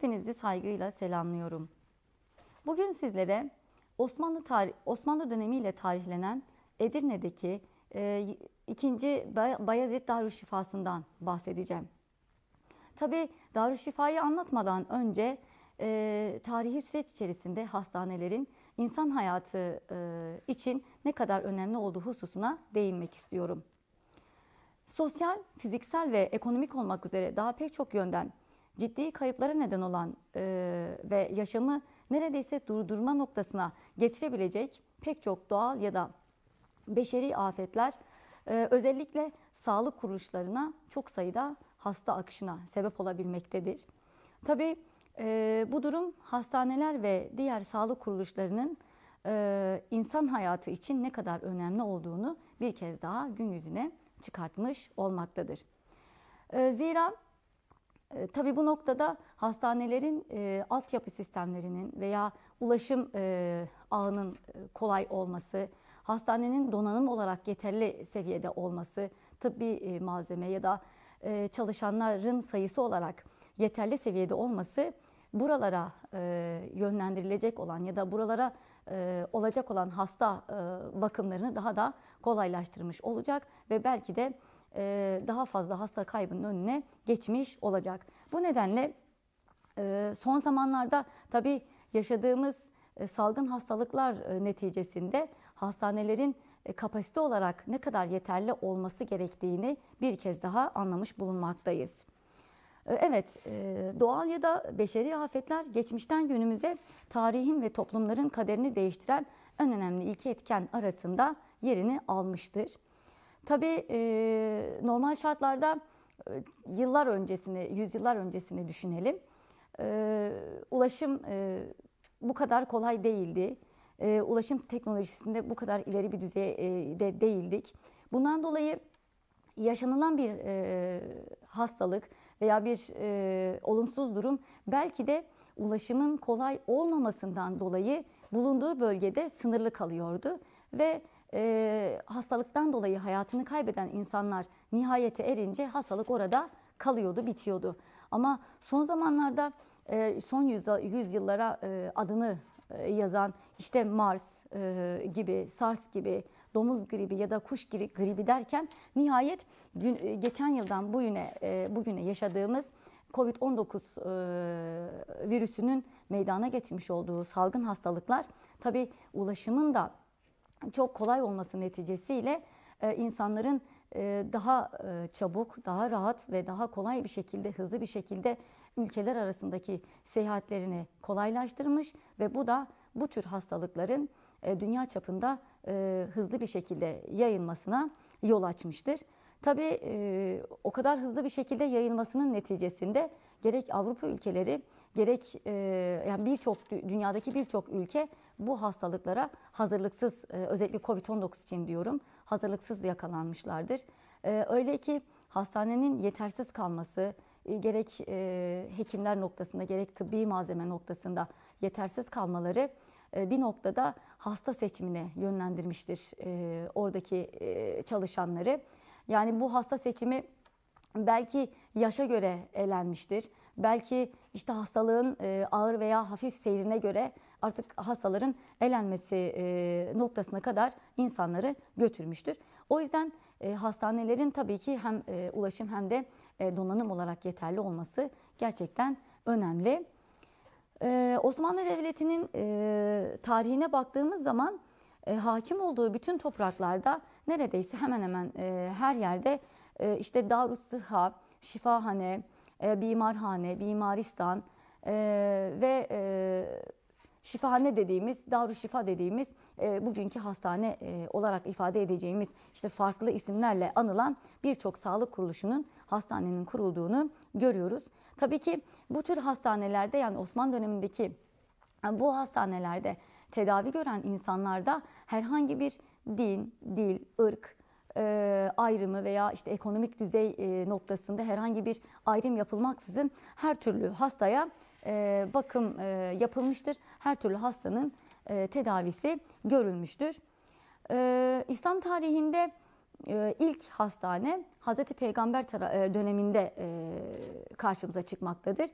Hepinizi saygıyla selamlıyorum. Bugün sizlere Osmanlı, tarih, Osmanlı dönemiyle tarihlenen Edirne'deki e, ikinci Bayezid Darüşşifası'ndan bahsedeceğim. Tabi Darüşşifa'yı anlatmadan önce e, tarihi süreç içerisinde hastanelerin insan hayatı e, için ne kadar önemli olduğu hususuna değinmek istiyorum. Sosyal, fiziksel ve ekonomik olmak üzere daha pek çok yönden ciddi kayıplara neden olan e, ve yaşamı neredeyse durdurma noktasına getirebilecek pek çok doğal ya da beşeri afetler e, özellikle sağlık kuruluşlarına çok sayıda hasta akışına sebep olabilmektedir. Tabii e, bu durum hastaneler ve diğer sağlık kuruluşlarının e, insan hayatı için ne kadar önemli olduğunu bir kez daha gün yüzüne çıkartmış olmaktadır. E, zira e, tabii bu noktada hastanelerin e, altyapı sistemlerinin veya ulaşım e, ağının e, kolay olması, hastanenin donanım olarak yeterli seviyede olması, tıbbi e, malzeme ya da e, çalışanların sayısı olarak yeterli seviyede olması buralara e, yönlendirilecek olan ya da buralara e, olacak olan hasta e, bakımlarını daha da kolaylaştırmış olacak ve belki de e, daha fazla hasta kaybının önüne geçmiş olacak. Bu nedenle e, son zamanlarda tabii yaşadığımız e, salgın hastalıklar neticesinde hastanelerin kapasite olarak ne kadar yeterli olması gerektiğini bir kez daha anlamış bulunmaktayız. Evet, doğal ya da beşeri afetler geçmişten günümüze tarihin ve toplumların kaderini değiştiren en önemli iki etken arasında yerini almıştır. Tabii normal şartlarda yıllar öncesini, yüzyıllar öncesini düşünelim. ulaşım bu kadar kolay değildi. ulaşım teknolojisinde bu kadar ileri bir düzeye de değildik. Bundan dolayı yaşanılan bir hastalık veya bir olumsuz durum belki de ulaşımın kolay olmamasından dolayı bulunduğu bölgede sınırlı kalıyordu ve e, hastalıktan dolayı hayatını kaybeden insanlar nihayete erince hastalık orada kalıyordu, bitiyordu. Ama son zamanlarda e, son yüzyıllara e, adını e, yazan işte Mars e, gibi, SARS gibi, domuz gribi ya da kuş gribi derken nihayet gün, geçen yıldan bugüne, e, bugüne yaşadığımız Covid-19 e, virüsünün meydana getirmiş olduğu salgın hastalıklar tabi ulaşımın da çok kolay olması neticesiyle e, insanların e, daha e, çabuk, daha rahat ve daha kolay bir şekilde, hızlı bir şekilde ülkeler arasındaki seyahatlerini kolaylaştırmış ve bu da bu tür hastalıkların dünya çapında hızlı bir şekilde yayılmasına yol açmıştır. Tabii o kadar hızlı bir şekilde yayılmasının neticesinde gerek Avrupa ülkeleri gerek e, yani birçok dünyadaki birçok ülke bu hastalıklara hazırlıksız e, özellikle Covid-19 için diyorum hazırlıksız yakalanmışlardır. E, öyle ki hastanenin yetersiz kalması gerek hekimler noktasında gerek tıbbi malzeme noktasında yetersiz kalmaları bir noktada hasta seçimine yönlendirmiştir oradaki çalışanları. Yani bu hasta seçimi belki yaşa göre elenmiştir. Belki işte hastalığın e, ağır veya hafif seyrine göre artık hastaların elenmesi e, noktasına kadar insanları götürmüştür. O yüzden e, hastanelerin tabii ki hem ulaşım hem de donanım olarak yeterli olması gerçekten önemli. Osmanlı Devleti'nin tarihine baktığımız zaman hakim olduğu bütün topraklarda neredeyse hemen hemen her yerde işte Darus Sıha, Şifahane, e, ee, bimarhane, bimaristan e, ee, ve e, şifahane dediğimiz, davru şifa dediğimiz e, bugünkü hastane e, olarak ifade edeceğimiz işte farklı isimlerle anılan birçok sağlık kuruluşunun hastanenin kurulduğunu görüyoruz. Tabii ki bu tür hastanelerde yani Osmanlı dönemindeki bu hastanelerde tedavi gören insanlarda herhangi bir din, dil, ırk, e, ayrımı veya işte ekonomik düzey e, noktasında herhangi bir ayrım yapılmaksızın her türlü hastaya e, bakım e, yapılmıştır. Her türlü hastanın e, tedavisi görülmüştür. E, İslam tarihinde e, ilk hastane Hazreti Peygamber e, döneminde e, karşımıza çıkmaktadır.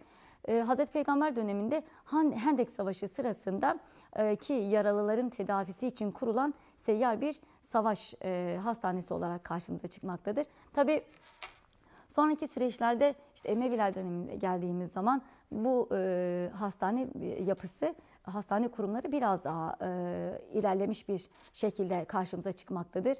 E, Hazreti Peygamber döneminde Han Hendek Savaşı sırasında e, ki yaralıların tedavisi için kurulan seyyar bir savaş e, hastanesi olarak karşımıza çıkmaktadır. Tabi sonraki süreçlerde işte Emeviler dönemine geldiğimiz zaman bu e, hastane yapısı hastane kurumları biraz daha e, ilerlemiş bir şekilde karşımıza çıkmaktadır.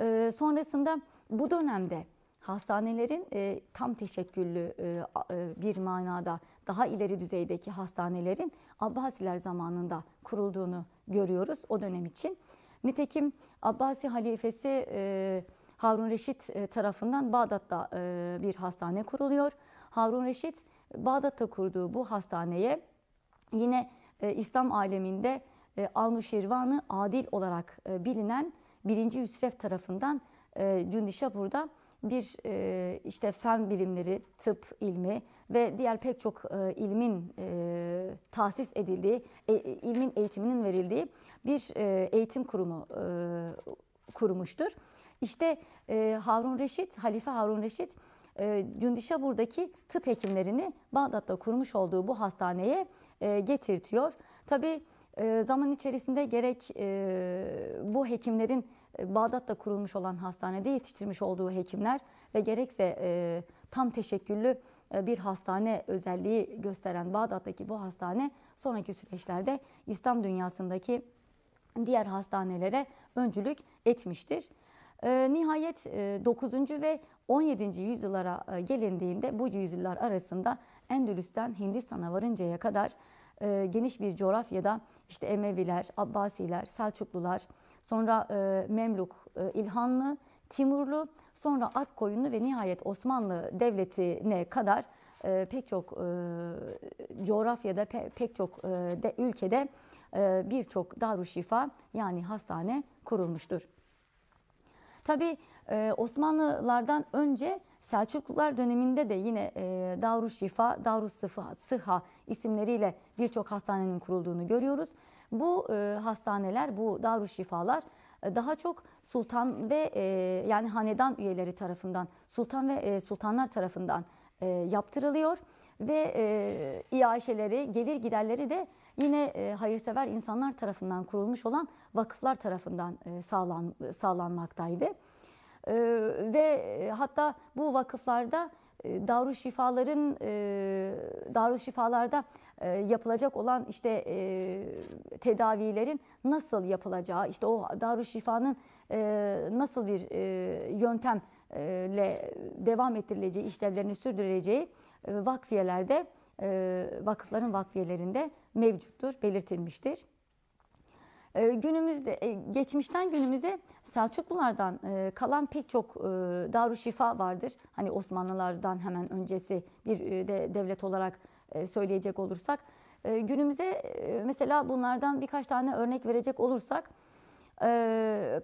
E, sonrasında bu dönemde hastanelerin e, tam teşekküllü e, e, bir manada daha ileri düzeydeki hastanelerin Abbasiler zamanında kurulduğunu görüyoruz o dönem için. Nitekim Abbasi halifesi e, Harun Reşit e, tarafından Bağdat'ta e, bir hastane kuruluyor. Harun Reşit Bağdat'ta kurduğu bu hastaneye yine e, İslam aleminde e, Avnuşirvan'ı adil olarak e, bilinen 1. Hüsrev tarafından e, Cündişapur'da bir e, işte fen bilimleri, tıp ilmi ve diğer pek çok e, ilmin e, tahsis edildiği, e, e, ilmin eğitiminin verildiği bir e, eğitim kurumu e, kurmuştur. İşte e, Harun Reşit, Halife Harun Reşit e, buradaki tıp hekimlerini Bağdat'ta kurmuş olduğu bu hastaneye e, getirtiyor. Tabi e, zaman içerisinde gerek e, bu hekimlerin e, Bağdat'ta kurulmuş olan hastanede yetiştirmiş olduğu hekimler ve gerekse e, tam teşekküllü e, bir hastane özelliği gösteren Bağdat'taki bu hastane sonraki süreçlerde İslam dünyasındaki diğer hastanelere öncülük etmiştir. nihayet 9. ve 17. yüzyıllara gelindiğinde bu yüzyıllar arasında Endülüs'ten Hindistan'a varıncaya kadar geniş bir coğrafyada işte Emeviler, Abbasiler, Selçuklular, sonra e, Memluk, e, İlhanlı, Timurlu, sonra Akkoyunlu ve nihayet Osmanlı Devleti'ne kadar e, pek çok e, coğrafyada, pe, pek çok e, de, ülkede e, birçok darüşşifa yani hastane kurulmuştur. Tabi e, Osmanlılardan önce Selçuklular döneminde de yine e, Darüşşifa, sıha isimleriyle birçok hastanenin kurulduğunu görüyoruz. Bu e, hastaneler, bu darüşşifalar e, daha çok sultan ve e, yani hanedan üyeleri tarafından, sultan ve e, sultanlar tarafından e, yaptırılıyor ve e, iaşeleri, gelir giderleri de yine e, hayırsever insanlar tarafından kurulmuş olan vakıflar tarafından e, sağlan, sağlanmaktaydı. E, ve e, hatta bu vakıflarda ee, Darül Şifaların e, Darül Şifalarda e, yapılacak olan işte e, tedavilerin nasıl yapılacağı işte o Darül Şifa'nın nasıl bir yöntemle devam ettirileceği işlevlerini sürdürüleceği vakfiyelerde vakıfların vakfiyelerinde mevcuttur belirtilmiştir. Ee, günümüzde e, geçmişten günümüze Selçuklulardan e, kalan pek çok e, Darüşşifa vardır. Hani Osmanlılardan hemen öncesi bir de devlet olarak söyleyecek olursak günümüze mesela bunlardan birkaç tane örnek verecek olursak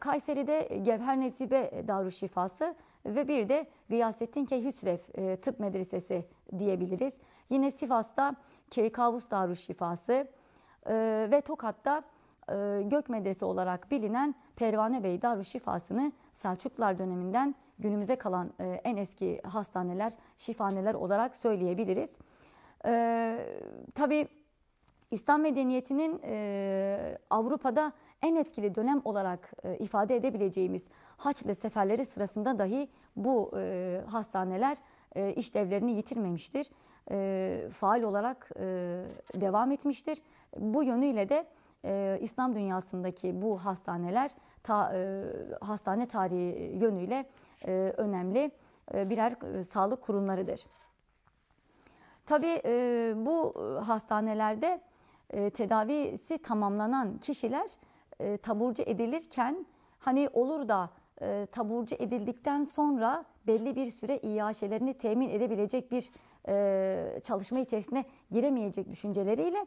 Kayseri'de Gevher Nesibe Darüşşifası ve bir de Gıyasettin Keyhüsref Tıp Medresesi diyebiliriz. Yine Sivas'ta Keykavus Darüşşifası ve Tokat'ta e, gök medesi olarak bilinen Pervane Bey Darüşşifasını Şifası'nı Selçuklular döneminden günümüze kalan e, en eski hastaneler, şifaneler olarak söyleyebiliriz. E, Tabi İslam medeniyetinin Avrupa'da en etkili dönem olarak ifade edebileceğimiz Haçlı seferleri sırasında dahi bu hastaneler e, işlevlerini yitirmemiştir. faal olarak devam etmiştir. Bu yönüyle de e, İslam dünyasındaki bu hastaneler ta, e, hastane tarihi yönüyle e, önemli e, birer e, sağlık kurumlarıdır. Tabii e, bu e, hastanelerde e, tedavisi tamamlanan kişiler e, taburcu edilirken hani olur da e, taburcu edildikten sonra belli bir süre iaşelerini temin edebilecek bir e, çalışma içerisine giremeyecek düşünceleriyle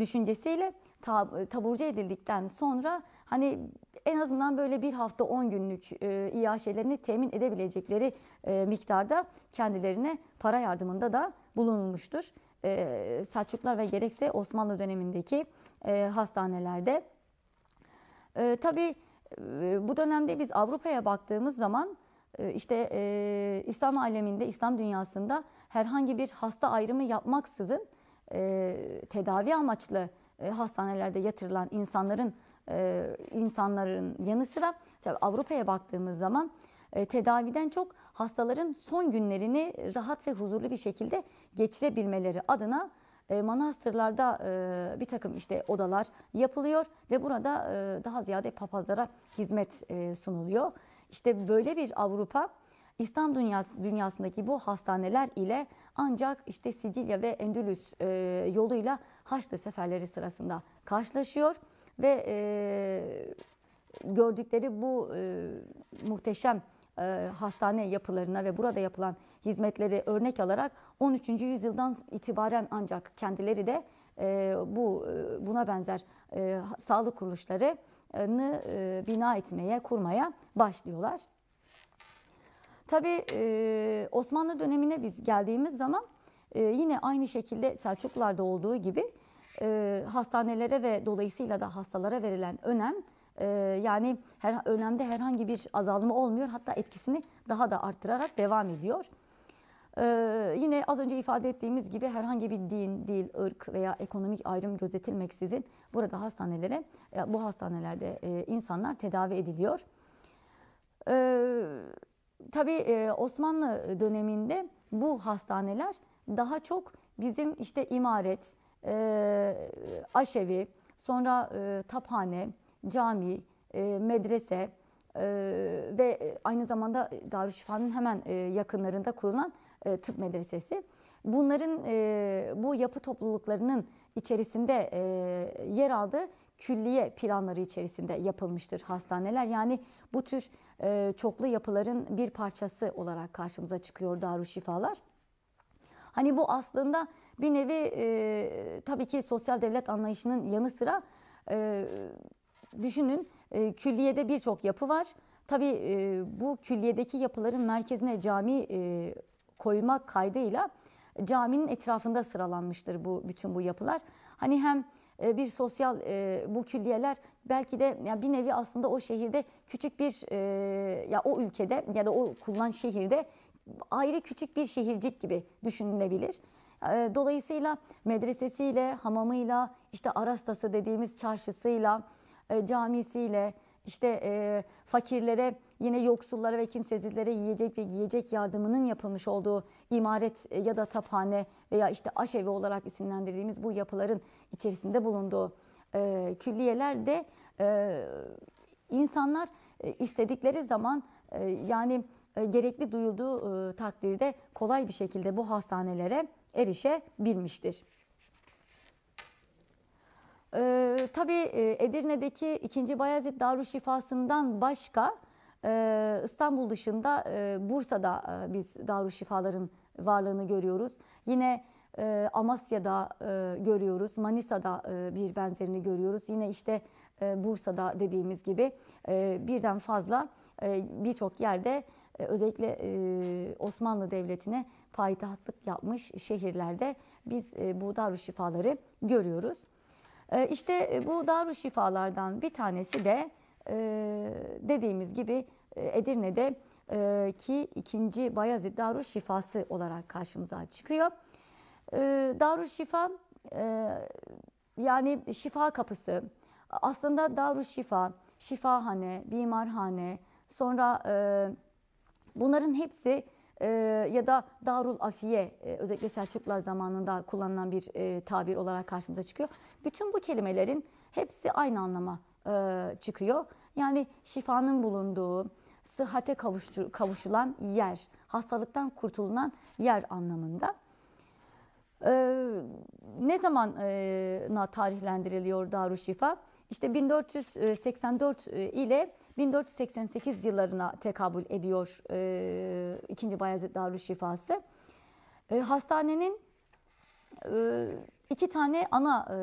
düşüncesiyle tab taburcu edildikten sonra hani en azından böyle bir hafta 10 günlük e, İAŞ'lerini temin edebilecekleri e, miktarda kendilerine para yardımında da bulunulmuştur. E, Selçuklar ve gerekse Osmanlı dönemindeki e, hastanelerde. E, tabii e, bu dönemde biz Avrupa'ya baktığımız zaman e, işte e, İslam aleminde, İslam dünyasında herhangi bir hasta ayrımı yapmaksızın e, tedavi amaçlı e, hastanelerde yatırılan insanların e, insanların yanı sıra Avrupa'ya baktığımız zaman e, tedaviden çok hastaların son günlerini rahat ve huzurlu bir şekilde geçirebilmeleri adına manastırlarda bir takım işte odalar yapılıyor ve burada daha ziyade papazlara hizmet sunuluyor. İşte böyle bir Avrupa İslam dünyası, dünyasındaki bu hastaneler ile ancak işte Sicilya ve Endülüs e, yoluyla Haçlı seferleri sırasında karşılaşıyor ve e, gördükleri bu e, muhteşem e, hastane yapılarına ve burada yapılan hizmetleri örnek alarak 13. yüzyıldan itibaren ancak kendileri de e, bu e, buna benzer e, sağlık kuruluşları'nı e, bina etmeye, kurmaya başlıyorlar. Tabii e, Osmanlı dönemine biz geldiğimiz zaman e, yine aynı şekilde Selçuklularda olduğu gibi e, hastanelere ve dolayısıyla da hastalara verilen önem e, yani her, önemde herhangi bir azalma olmuyor. Hatta etkisini daha da arttırarak devam ediyor. Ee, yine az önce ifade ettiğimiz gibi herhangi bir din, dil, ırk veya ekonomik ayrım gözetilmeksizin burada hastanelere, bu hastanelerde e, insanlar tedavi ediliyor. Ee, tabii e, Osmanlı döneminde bu hastaneler daha çok bizim işte imaret, e, aşevi, sonra e, taphane, cami, e, medrese e, ve e, aynı zamanda Darüşşifa'nın hemen e, yakınlarında kurulan e, tıp medresesi. Bunların e, bu yapı topluluklarının içerisinde e, yer aldığı külliye planları içerisinde yapılmıştır hastaneler. Yani bu tür e, çoklu yapıların bir parçası olarak karşımıza çıkıyor Darüşşifalar. Hani bu aslında bir nevi e, tabii ki sosyal devlet anlayışının yanı sıra e, düşünün e, külliyede birçok yapı var. Tabii e, bu külliyedeki yapıların merkezine cami e, koymak kaydıyla caminin etrafında sıralanmıştır bu bütün bu yapılar. Hani hem e, bir sosyal e, bu külliyeler belki de yani bir nevi aslında o şehirde küçük bir e, ya o ülkede ya da o kullanılan şehirde ayrı küçük bir şehircik gibi düşünülebilir. Ee, dolayısıyla medresesiyle, hamamıyla, işte Arastası dediğimiz çarşısıyla, e, camisiyle, işte e, fakirlere yine yoksullara ve kimsesizlere yiyecek ve giyecek yardımının yapılmış olduğu imaret e, ya da taphane veya işte aşevi olarak isimlendirdiğimiz bu yapıların içerisinde bulunduğu e, külliyelerde insanlar istedikleri zaman yani gerekli duyulduğu takdirde kolay bir şekilde bu hastanelere erişebilmiştir. Ee, tabii e, Edirne'deki 2. Bayezid Darüşşifası'ndan başka e, İstanbul dışında e, Bursa'da e, biz Darüşşifaların varlığını görüyoruz. Yine e, Amasya'da e, görüyoruz, Manisa'da e, bir benzerini görüyoruz. Yine işte e, Bursa'da dediğimiz gibi e, birden fazla e, birçok yerde e, özellikle e, Osmanlı Devleti'ne payitahtlık yapmış şehirlerde biz e, bu daru şifaları görüyoruz. E, işte e, bu daru şifalardan bir tanesi de dediğimiz gibi Edirne'de ki ikinci Bayezid Darül Şifası olarak karşımıza çıkıyor. Darül Şifa yani şifa kapısı. Aslında Darül Şifa, şifahane, bimarhane, sonra bunların hepsi e, ya da Darul Afiye e, özellikle Selçuklar zamanında kullanılan bir e, tabir olarak karşımıza çıkıyor. Bütün bu kelimelerin hepsi aynı anlama e, çıkıyor. Yani şifanın bulunduğu, sıhhate kavuştu, kavuşulan yer, hastalıktan kurtulunan yer anlamında. Ee, ne zaman e, tarihlendiriliyor Darüşşifa? İşte 1484 e, e, ile 1488 yıllarına tekabül ediyor e, 2. Bayezid Darüşşifası. E, hastanenin e, iki tane ana e,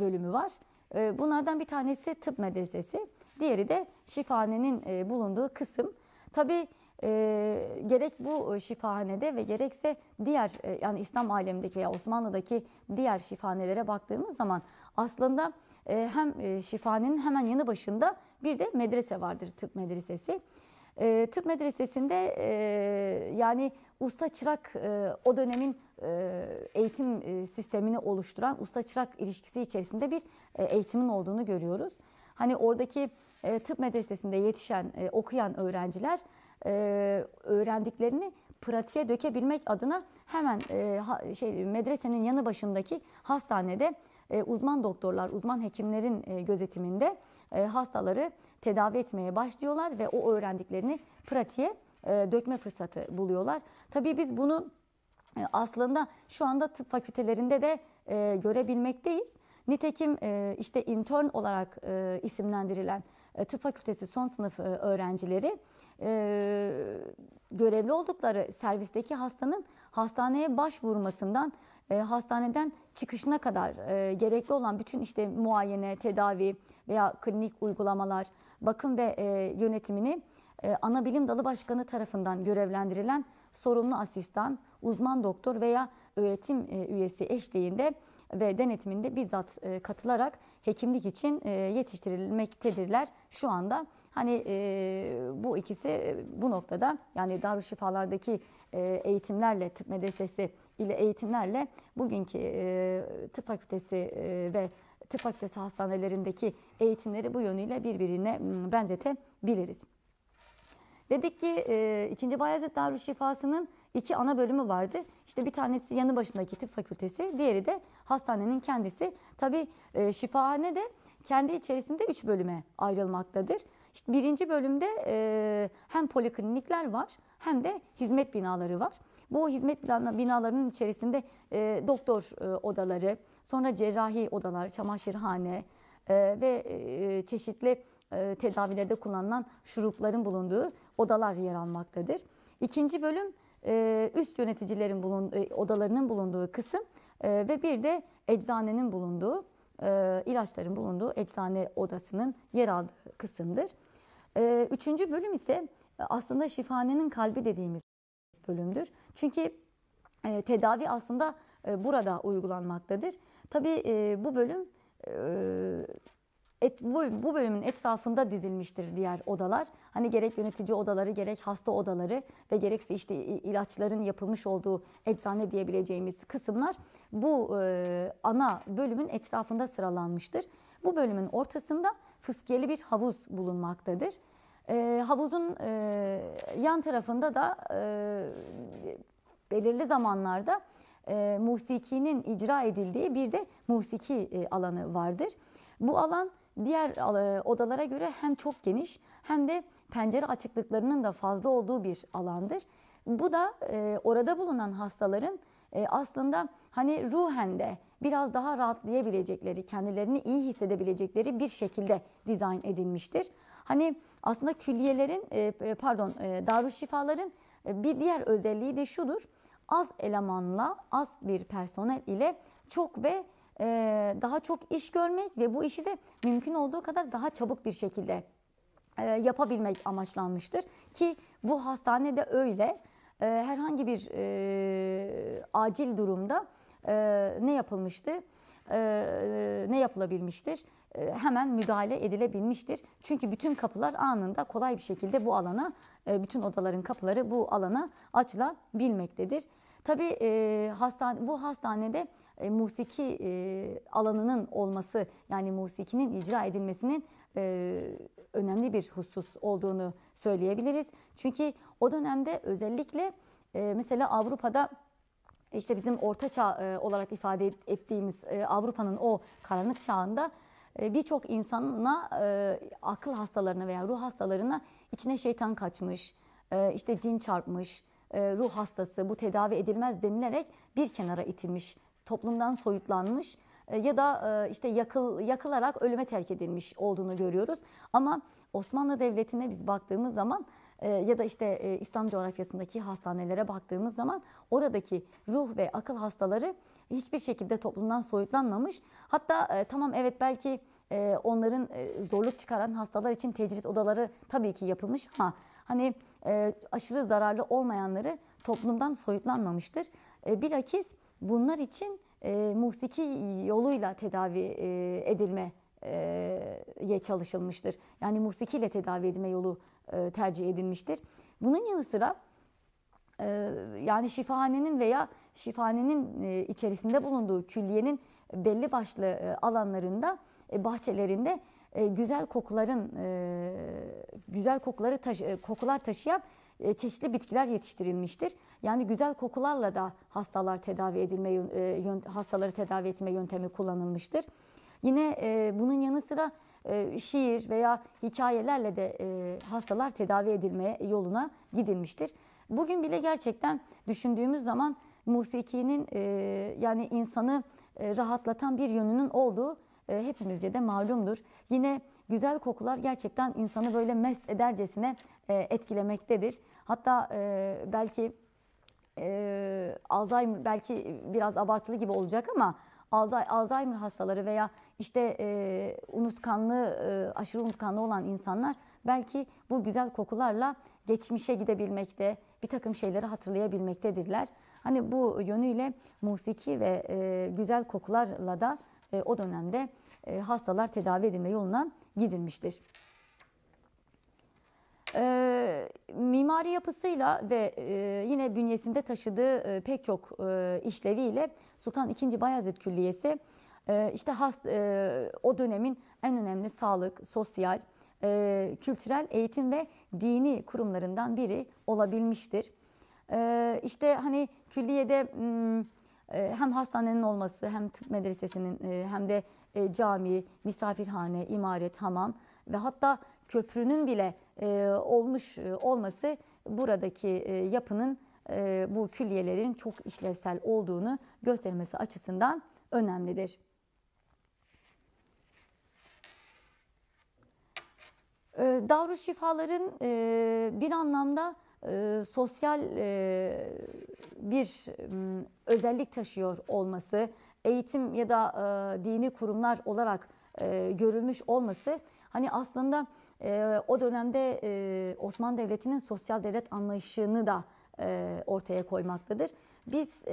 bölümü var. E, bunlardan bir tanesi tıp medresesi, diğeri de şifahanenin e, bulunduğu kısım. tabi e, gerek bu e, şifahanede ve gerekse diğer e, yani İslam alemindeki veya Osmanlı'daki diğer şifahanelere baktığımız zaman aslında e, hem e, şifahanenin hemen yanı başında bir de medrese vardır tıp medresesi. E, tıp medresesinde e, yani usta çırak e, o dönemin e, eğitim e, sistemini oluşturan usta çırak ilişkisi içerisinde bir e, eğitimin olduğunu görüyoruz. Hani oradaki e, tıp medresesinde yetişen, e, okuyan öğrenciler e, öğrendiklerini pratiğe dökebilmek adına hemen e, ha, şey medresenin yanı başındaki hastanede e, uzman doktorlar, uzman hekimlerin e, gözetiminde e, hastaları tedavi etmeye başlıyorlar ve o öğrendiklerini pratiğe e, dökme fırsatı buluyorlar. Tabii biz bunu e, aslında şu anda tıp fakültelerinde de görebilmekteyiz. Nitekim işte intern olarak isimlendirilen tıp fakültesi son sınıf öğrencileri görevli oldukları servisteki hastanın hastaneye başvurmasından e, hastaneden çıkışına kadar e, gerekli olan bütün işte muayene, tedavi veya klinik uygulamalar, bakım ve e, yönetimini e, ana bilim dalı başkanı tarafından görevlendirilen sorumlu asistan, uzman doktor veya öğretim e, üyesi eşliğinde ve denetiminde bizzat e, katılarak hekimlik için e, yetiştirilmektedirler şu anda. Hani e, bu ikisi e, bu noktada yani Darüşşifalardaki e, eğitimlerle tıp medresesi ile eğitimlerle bugünkü e, tıp fakültesi e, ve tıp fakültesi hastanelerindeki eğitimleri bu yönüyle birbirine benzetebiliriz. Dedik ki e, 2. Bayezid Darüşşifası'nın iki ana bölümü vardı. İşte bir tanesi yanı başındaki tıp fakültesi, diğeri de hastanenin kendisi. Tabi e, şifahane de kendi içerisinde üç bölüme ayrılmaktadır. İşte birinci bölümde e, hem poliklinikler var hem de hizmet binaları var. Bu hizmet binalarının içerisinde e, doktor e, odaları, sonra cerrahi odalar, çamaşırhane e, ve e, çeşitli e, tedavilerde kullanılan şurupların bulunduğu odalar yer almaktadır. İkinci bölüm e, üst yöneticilerin bulun, e, odalarının bulunduğu kısım e, ve bir de eczanenin bulunduğu, e, ilaçların bulunduğu eczane odasının yer aldığı kısımdır. Ee, üçüncü bölüm ise e, aslında şifanenin kalbi dediğimiz bölümdür. Çünkü e, tedavi aslında e, burada uygulanmaktadır. Tabii bu bölüm et, bu, bu bölümün etrafında dizilmiştir diğer odalar. Hani gerek yönetici odaları, gerek hasta odaları ve gerekse işte ilaçların yapılmış olduğu eczane diyebileceğimiz kısımlar bu e, ana bölümün etrafında sıralanmıştır. Bu bölümün ortasında fıskiyeli bir havuz bulunmaktadır. E, havuzun e, yan tarafında da e, belirli zamanlarda e, musikinin icra edildiği bir de musiki e, alanı vardır. Bu alan diğer e, odalara göre hem çok geniş hem de pencere açıklıklarının da fazla olduğu bir alandır. Bu da e, orada bulunan hastaların e, aslında hani ruhen de biraz daha rahatlayabilecekleri, kendilerini iyi hissedebilecekleri bir şekilde dizayn edilmiştir. Hani aslında külliyelerin e, e, pardon e, darüşşifaların bir diğer özelliği de şudur. Az elemanla, az bir personel ile çok ve daha çok iş görmek ve bu işi de mümkün olduğu kadar daha çabuk bir şekilde yapabilmek amaçlanmıştır. Ki bu hastanede öyle herhangi bir acil durumda e, ne yapılmıştı? Ee, e, ne yapılabilmiştir? E, hemen müdahale edilebilmiştir. Çünkü bütün kapılar anında kolay bir şekilde bu alana, e, bütün odaların kapıları bu alana açılabilmektedir. Tabii e, hastane, bu hastanede e, musiki e, alanının olması yani musikinin icra edilmesinin e, önemli bir husus olduğunu söyleyebiliriz. Çünkü o dönemde özellikle e, mesela Avrupa'da işte bizim orta çağ e, olarak ifade ettiğimiz e, Avrupa'nın o karanlık çağında e, birçok insana akıl hastalarına veya ruh hastalarına içine şeytan kaçmış, işte cin çarpmış, ruh hastası bu tedavi edilmez denilerek bir kenara itilmiş, toplumdan soyutlanmış ya da işte yakıl, yakılarak ölüme terk edilmiş olduğunu görüyoruz. Ama Osmanlı Devleti'ne biz baktığımız zaman ee, ya da işte e, İslam coğrafyasındaki hastanelere baktığımız zaman oradaki ruh ve akıl hastaları hiçbir şekilde toplumdan soyutlanmamış. Hatta e, tamam evet belki e, onların zorluk çıkaran hastalar için tecrit odaları tabii ki yapılmış ama hani aşırı zararlı olmayanları toplumdan soyutlanmamıştır. E, bilakis bunlar için musiki yoluyla tedavi edilmeye çalışılmıştır. Yani musikiyle tedavi edilme yolu e, tercih edilmiştir. Bunun yanı sıra e, yani şifahanenin veya şifahanenin e, içerisinde bulunduğu külliyenin belli başlı e, alanlarında, e, bahçelerinde e, güzel kokuların e, güzel kokuları taşı, e, kokular taşıyan e, çeşitli bitkiler yetiştirilmiştir. Yani güzel kokularla da hastalar tedavi edilme e, hastaları tedavi etme yöntemi kullanılmıştır. Yine e, bunun yanı sıra e, şiir veya hikayelerle de e, hastalar tedavi edilmeye yoluna gidilmiştir. Bugün bile gerçekten düşündüğümüz zaman musikinin e, yani insanı rahatlatan bir yönünün olduğu hepimizce de malumdur. Yine güzel kokular gerçekten insanı böyle mest edercesine etkilemektedir. Hatta belki e, Alzheimer belki biraz abartılı gibi olacak ama Alzheimer hastaları veya işte e, unutkanlı, e, aşırı unutkanlı olan insanlar belki bu güzel kokularla geçmişe gidebilmekte, bir takım şeyleri hatırlayabilmektedirler. Hani bu yönüyle musiki ve e, güzel kokularla da e, o dönemde e, hastalar tedavi edilme yoluna gidilmiştir. E, mimari yapısıyla ve e, yine bünyesinde taşıdığı e, pek çok e, işleviyle Sultan II. Bayezid Külliyesi e, işte hast, e, o dönemin en önemli sağlık, sosyal, e, kültürel eğitim ve dini kurumlarından biri olabilmiştir. Ee, işte hani külliyede hmm, e, hem hastanenin olması hem tıp medresesinin hem de cami, misafirhane, imaret, hamam ve hatta köprünün bile olmuş olması buradaki yapının e, bu külliyelerin çok işlevsel olduğunu göstermesi açısından önemlidir. Ee, davru şifaların e, bir anlamda e, sosyal e, bir özellik taşıyor olması, eğitim ya da dini kurumlar olarak görülmüş olması hani aslında o dönemde Osmanlı Devleti'nin sosyal devlet anlayışını da ortaya koymaktadır. Biz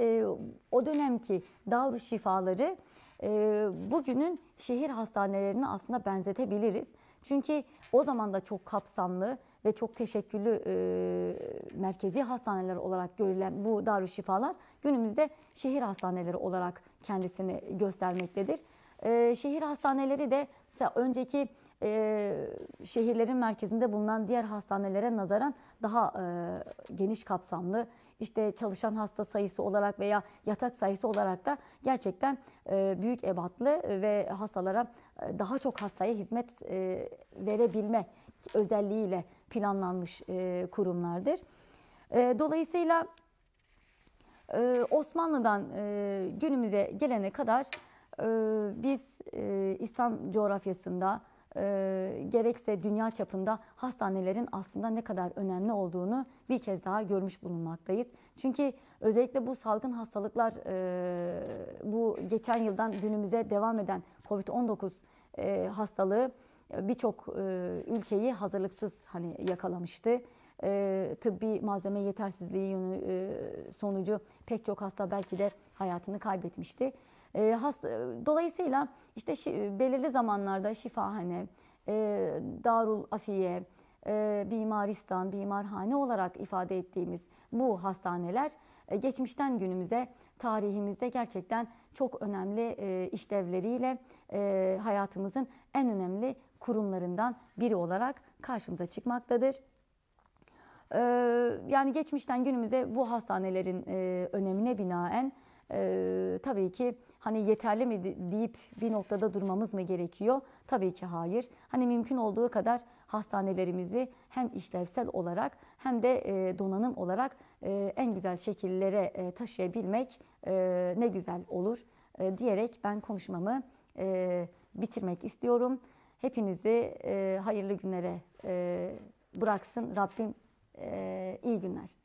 o dönemki davru şifaları bugünün şehir hastanelerine aslında benzetebiliriz. Çünkü o zaman da çok kapsamlı ve çok teşekküllü e, merkezi hastaneler olarak görülen bu darüşşifalar günümüzde şehir hastaneleri olarak kendisini göstermektedir. E, şehir hastaneleri de mesela önceki e, şehirlerin merkezinde bulunan diğer hastanelere nazaran daha e, geniş kapsamlı işte çalışan hasta sayısı olarak veya yatak sayısı olarak da gerçekten e, büyük ebatlı ve hastalara e, daha çok hastaya hizmet e, verebilme özelliğiyle planlanmış e, kurumlardır. E, dolayısıyla e, Osmanlı'dan e, günümüze gelene kadar e, biz e, İslam coğrafyasında e, gerekse dünya çapında hastanelerin aslında ne kadar önemli olduğunu bir kez daha görmüş bulunmaktayız. Çünkü özellikle bu salgın hastalıklar e, bu geçen yıldan günümüze devam eden COVID-19 e, hastalığı e, birçok e, ülkeyi hazırlıksız hani yakalamıştı. E, tıbbi malzeme yetersizliği e, sonucu pek çok hasta belki de hayatını kaybetmişti. Ee, e, hast, dolayısıyla işte şi, belirli zamanlarda şifahane, e, darul afiye, e, bimaristan, bimarhane olarak ifade ettiğimiz bu hastaneler e, geçmişten günümüze tarihimizde gerçekten çok önemli e, işlevleriyle e, hayatımızın en önemli kurumlarından biri olarak karşımıza çıkmaktadır. E, yani geçmişten günümüze bu hastanelerin e, önemine binaen e, tabii ki hani yeterli mi deyip bir noktada durmamız mı gerekiyor? Tabii ki hayır. Hani mümkün olduğu kadar hastanelerimizi hem işlevsel olarak hem de e, donanım olarak e, en güzel şekillere e, taşıyabilmek ne güzel olur diyerek ben konuşmamı bitirmek istiyorum. Hepinizi hayırlı günlere bıraksın. Rabbim iyi günler.